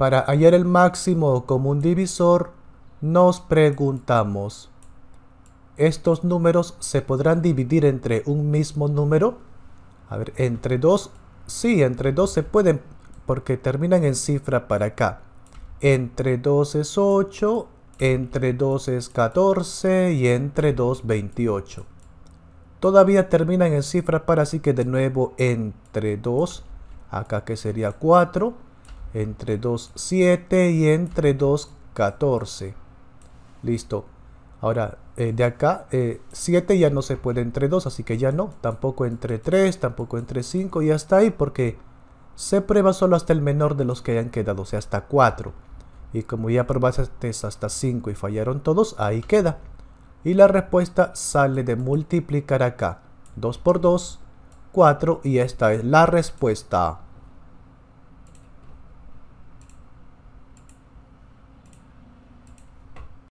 Para hallar el máximo común divisor, nos preguntamos, ¿estos números se podrán dividir entre un mismo número? A ver, entre 2? sí, entre dos se pueden, porque terminan en cifra para acá. Entre 2 es 8, entre 2 es 14 y entre 2 28. Todavía terminan en cifra para, así que de nuevo entre 2, acá que sería 4, entre 2, 7 y entre 2, 14. Listo. Ahora, eh, de acá, 7 eh, ya no se puede entre 2, así que ya no. Tampoco entre 3, tampoco entre 5 y hasta ahí, porque se prueba solo hasta el menor de los que hayan quedado, o sea, hasta 4. Y como ya probaste hasta 5 y fallaron todos, ahí queda. Y la respuesta sale de multiplicar acá. 2 por 2, 4 y esta es la respuesta.